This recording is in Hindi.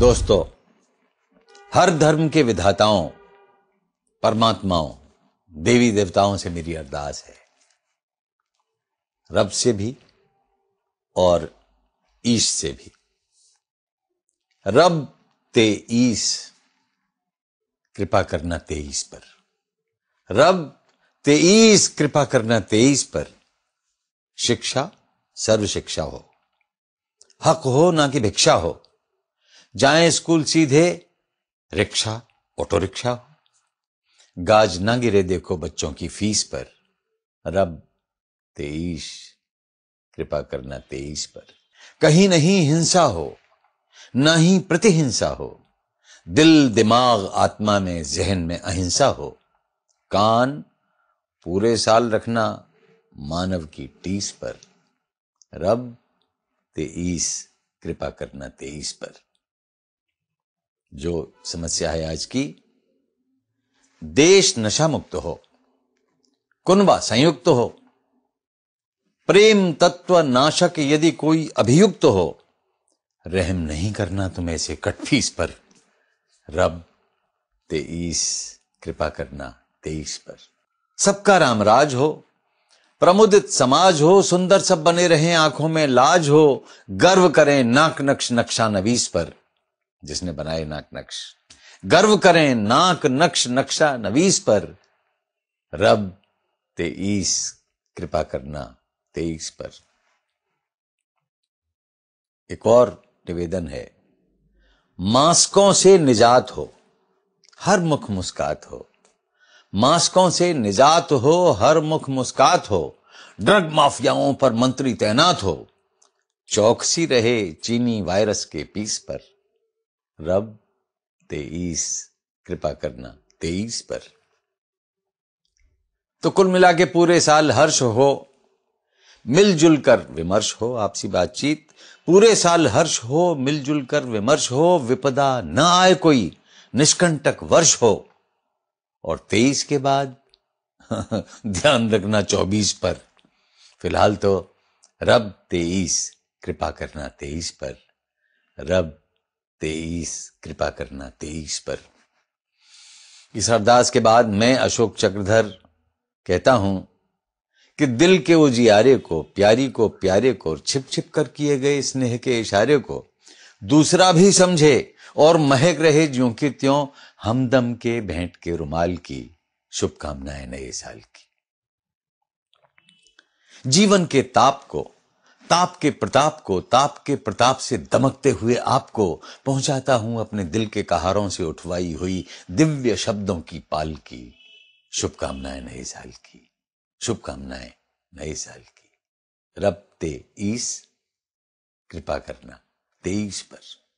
दोस्तों हर धर्म के विधाताओं परमात्माओं देवी देवताओं से मेरी अरदास है रब से भी और ईश से भी रब ते ईश कृपा करना तेईस पर रब तेईस कृपा करना तेईस पर शिक्षा सर्व शिक्षा हो हक हो ना कि भिक्षा हो जाए स्कूल सीधे रिक्शा ऑटो रिक्शा हो गाज ना गिरे देखो बच्चों की फीस पर रब तेईस कृपा करना तेईस पर कहीं नहीं हिंसा हो ना ही प्रतिहिंसा हो दिल दिमाग आत्मा में जहन में अहिंसा हो कान पूरे साल रखना मानव की टीस पर रब तेईस कृपा करना तेईस पर जो समस्या है आज की देश नशा मुक्त हो कुनबा संयुक्त हो प्रेम तत्व नाशक यदि कोई अभियुक्त हो रहम नहीं करना तुम्हें से कटफीस पर रब तेईस कृपा करना तेईस पर सबका रामराज हो प्रमुदित समाज हो सुंदर सब बने रहे आंखों में लाज हो गर्व करें नाक नक्श नक्शा नवीस पर जिसने बनाए नाक नक्श गर्व करें नाक नक्श नक्शा नवीस पर रब तेईस कृपा करना तेईस पर एक और निवेदन है मास्कों से निजात हो हर मुख मुस्कात हो मास्कों से निजात हो हर मुख मुस्कात हो ड्रग माफियाओं पर मंत्री तैनात हो चौकसी रहे चीनी वायरस के पीस पर रब तेईस कृपा करना तेईस पर तो कुल मिला के पूरे साल हर्ष हो मिलजुल कर विमर्श हो आपसी बातचीत पूरे साल हर्ष हो मिलजुल कर विमर्श हो विपदा न आए कोई निष्कंटक वर्ष हो और तेईस के बाद ध्यान रखना चौबीस पर फिलहाल तो रब तेईस कृपा करना तेईस पर रब तेईस कृपा करना तेईस पर इस अरदास के बाद मैं अशोक चक्रधर कहता हूं कि दिल के वो जियारे को प्यारी को प्यारे को छिप छिप कर किए गए स्नेह के इशारे को दूसरा भी समझे और महक रहे ज्यों की त्यों हमदम के भेंट के रुमाल की शुभकामनाएं नए साल की जीवन के ताप को ताप के प्रताप को ताप के प्रताप से दमकते हुए आपको पहुंचाता हूं अपने दिल के कहारों से उठवाई हुई दिव्य शब्दों की पाल की शुभकामनाएं नए साल की शुभकामनाएं नए साल की रब ते ईस कृपा करना तेईस पर